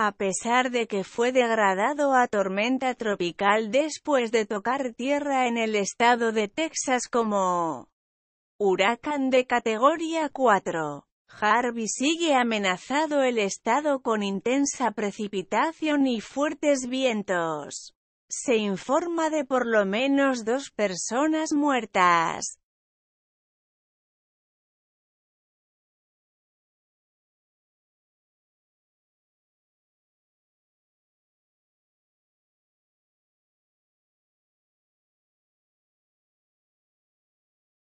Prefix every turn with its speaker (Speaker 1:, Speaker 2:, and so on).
Speaker 1: a pesar de que fue degradado a tormenta tropical después de tocar tierra en el estado de Texas como huracán de categoría 4. Harvey sigue amenazado el estado con intensa precipitación y fuertes vientos. Se informa de por lo menos dos personas muertas.